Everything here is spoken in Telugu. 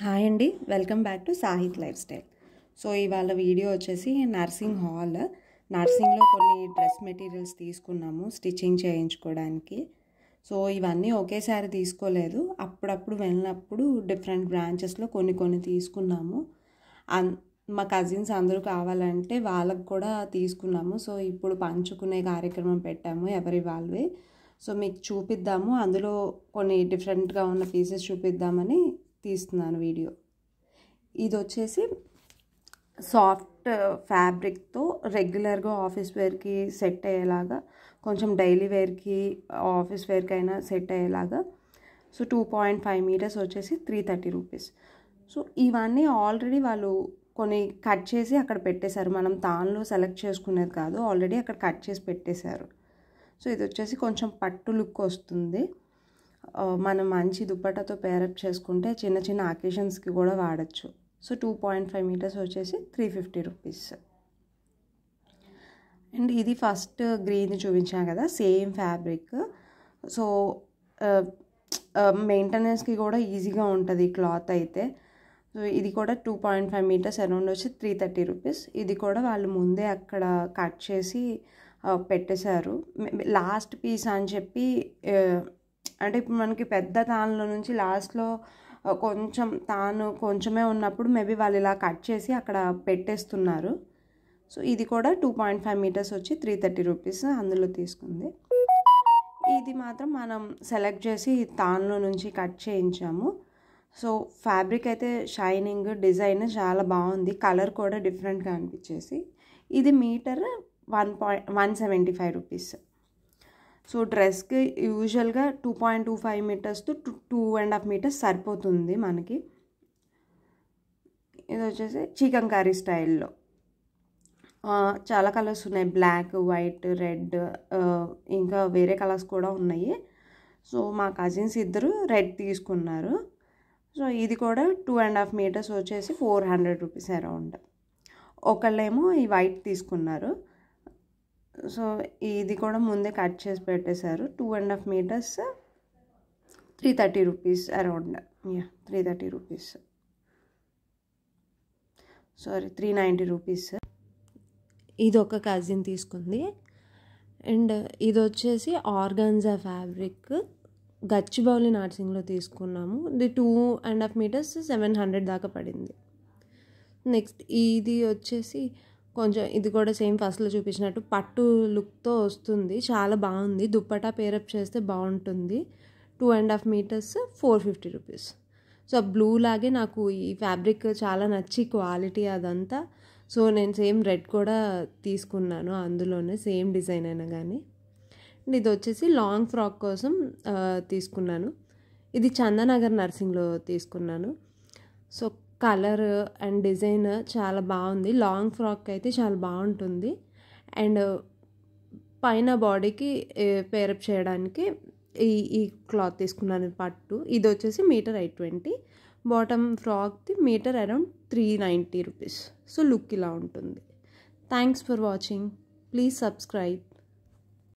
హాయ్ అండి welcome back to Sahith lifestyle so ఇవాళ వీడియో వచ్చేసి నర్సింగ్ హాల్ నర్సింగ్లో కొన్ని డ్రెస్ మెటీరియల్స్ తీసుకున్నాము స్టిచ్చింగ్ చేయించుకోవడానికి సో ఇవన్నీ ఒకేసారి తీసుకోలేదు అప్పుడప్పుడు వెళ్ళినప్పుడు డిఫరెంట్ బ్రాంచెస్లో కొన్ని కొన్ని తీసుకున్నాము అన్ మా కజిన్స్ అందరూ కావాలంటే వాళ్ళకు కూడా తీసుకున్నాము సో ఇప్పుడు పంచుకునే కార్యక్రమం పెట్టాము ఎవరి వాళ్ళవి సో మీకు చూపిద్దాము అందులో కొన్ని డిఫరెంట్గా ఉన్న పీసెస్ చూపిద్దామని తీస్తున్నాను వీడియో ఇది వచ్చేసి సాఫ్ట్ uh, ఫ్యాబ్రిక్తో రెగ్యులర్గా ఆఫీస్ వేర్కి సెట్ అయ్యేలాగా కొంచెం డైలీ వేర్కి uh, ఆఫీస్ వేర్కి అయినా సెట్ అయ్యేలాగా so two point five metres వచ్చేసి త్రీ థర్టీ రూపీస్ సో ఇవన్నీ ఆల్రెడీ వాళ్ళు కొన్ని కట్ చేసి అక్కడ పెట్టేశారు మనం తాన్లో సెలెక్ట్ చేసుకునేది కాదు ఆల్రెడీ అక్కడ కట్ చేసి పెట్టేశారు సో ఇది వచ్చేసి కొంచెం పట్టు లుక్ వస్తుంది మనం మంచి దుప్పటతో పేరప్ చేసుకుంటే చిన్న చిన్న అకేషన్స్కి కూడా వాడచ్చు so two point five metres వచ్చేసి త్రీ ఫిఫ్టీ రూపీస్ అండ్ ఇది ఫస్ట్ గ్రీన్ చూపించాం కదా సేమ్ ఫ్యాబ్రిక్ సో మెయింటెనెన్స్కి కూడా ఈజీగా ఉంటుంది క్లాత్ అయితే సో ఇది కూడా two point five metres around వచ్చి త్రీ థర్టీ రూపీస్ ఇది కూడా వాళ్ళు ముందే అక్కడ కట్ చేసి పెట్టేశారు లాస్ట్ పీస్ అని చెప్పి అంటే ఇప్పుడు మనకి పెద్ద తానులో నుంచి లాస్ట్లో కొంచెం తాను కొంచెమే ఉన్నప్పుడు మేబీ వాళ్ళు ఇలా కట్ చేసి అక్కడ పెట్టేస్తున్నారు సో ఇది కూడా టూ పాయింట్ ఫైవ్ మీటర్స్ వచ్చి త్రీ థర్టీ రూపీస్ అందులో తీసుకుంది ఇది మాత్రం మనం సెలెక్ట్ చేసి తాన్లో నుంచి కట్ చేయించాము సో ఫ్యాబ్రిక్ అయితే షైనింగ్ డిజైన్ చాలా బాగుంది కలర్ కూడా డిఫరెంట్గా అనిపించేసి ఇది metre one point one seventy five rupees so డ్రెస్కి యూజువల్గా two point two five metres to two and half metres సరిపోతుంది మనకి ఇది వచ్చేసి చికెన్ కర్రీ స్టైల్లో చాలా కలర్స్ ఉన్నాయి బ్లాక్ వైట్ రెడ్ ఇంకా వేరే కలర్స్ కూడా ఉన్నాయి సో మా కజిన్స్ ఇద్దరు రెడ్ తీసుకున్నారు సో ఇది కూడా టూ అండ్ హాఫ్ మీటర్స్ వచ్చేసి ఫోర్ హండ్రెడ్ రూపీస్ అరౌండ్ ఒకళ్ళేమో ఈ వైట్ తీసుకున్నారు సో ఇది కూడా ముందే కట్ చేసి పెట్టేశారు two and half metres three thirty rupees around yeah three thirty rupees sorry three ninety rupees ఇది ఒక కజిన్ తీసుకుంది అండ్ ఇది వచ్చేసి ఆర్గాన్జా ఫ్యాబ్రిక్ గచ్చిబౌలి నార్సింగ్లో తీసుకున్నాము ఇది two and half metres seven hundred దాకా పడింది నెక్స్ట్ ఇది వచ్చేసి కొంచెం ఇది కూడా సేమ్ ఫస్ట్లో చూపించినట్టు పట్టు లుక్తో వస్తుంది చాలా బాగుంది దుప్పటా పేరప్ చేస్తే బాగుంటుంది two and half metres four fifty rupees so blue లాగే నాకు ఈ ఫ్యాబ్రిక్ చాలా నచ్చి క్వాలిటీ అదంతా సో నేను సేమ్ రెడ్ కూడా తీసుకున్నాను అందులోనే సేమ్ డిజైన్ అయినా కానీ అండ్ ఇది వచ్చేసి లాంగ్ ఫ్రాక్ కోసం తీసుకున్నాను ఇది చందనగర్ నర్సింగ్లో తీసుకున్నాను సో కలర్ అండ్ డిజైన్ చాలా బాగుంది లాంగ్ ఫ్రాక్ అయితే చాలా బాగుంటుంది అండ్ పైన బాడీకి పేరప్ చేయడానికి ఈ ఈ క్లాత్ తీసుకున్నాను పట్టు ఇది వచ్చేసి మీటర్ ఎయిట్ ట్వంటీ బాటమ్ ఫ్రాక్ది metre around three ninety rupees so look ఇలా ఉంటుంది thanks for watching please subscribe